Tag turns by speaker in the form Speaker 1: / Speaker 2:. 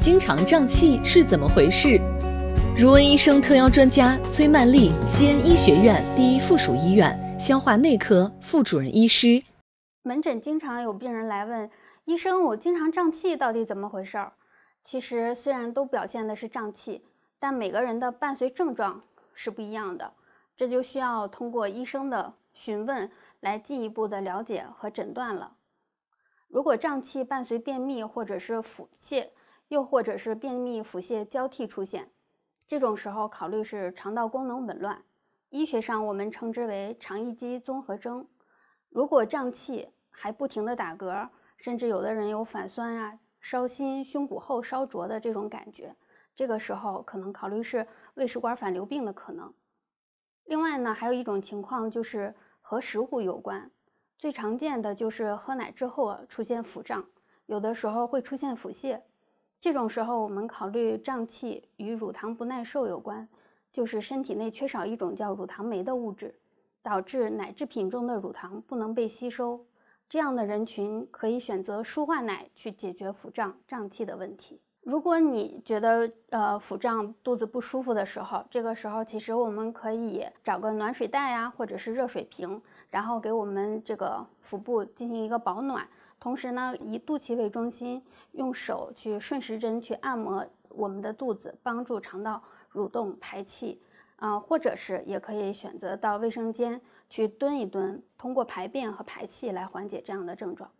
Speaker 1: 经常胀气是怎么回事？如闻医生特邀专家崔曼丽，西安医学院第一附属医院消化内科副主任医师。
Speaker 2: 门诊经常有病人来问医生：“我经常胀气，到底怎么回事？”其实，虽然都表现的是胀气，但每个人的伴随症状是不一样的，这就需要通过医生的询问来进一步的了解和诊断了。如果胀气伴随便秘或者是腹泻，又或者是便秘、腹泻交替出现，这种时候考虑是肠道功能紊乱，医学上我们称之为肠易激综合征。如果胀气还不停地打嗝，甚至有的人有反酸啊、烧心、胸骨后烧灼的这种感觉，这个时候可能考虑是胃食管反流病的可能。另外呢，还有一种情况就是和食物有关，最常见的就是喝奶之后出现腹胀，有的时候会出现腹泻。这种时候，我们考虑胀气与乳糖不耐受有关，就是身体内缺少一种叫乳糖酶的物质，导致奶制品中的乳糖不能被吸收。这样的人群可以选择舒化奶去解决腹胀、胀气的问题。如果你觉得呃腹胀、肚子不舒服的时候，这个时候其实我们可以找个暖水袋啊，或者是热水瓶，然后给我们这个腹部进行一个保暖。同时呢，以肚脐为中心，用手去顺时针去按摩我们的肚子，帮助肠道蠕动排气，啊，或者是也可以选择到卫生间去蹲一蹲，通过排便和排气来缓解这样的症状。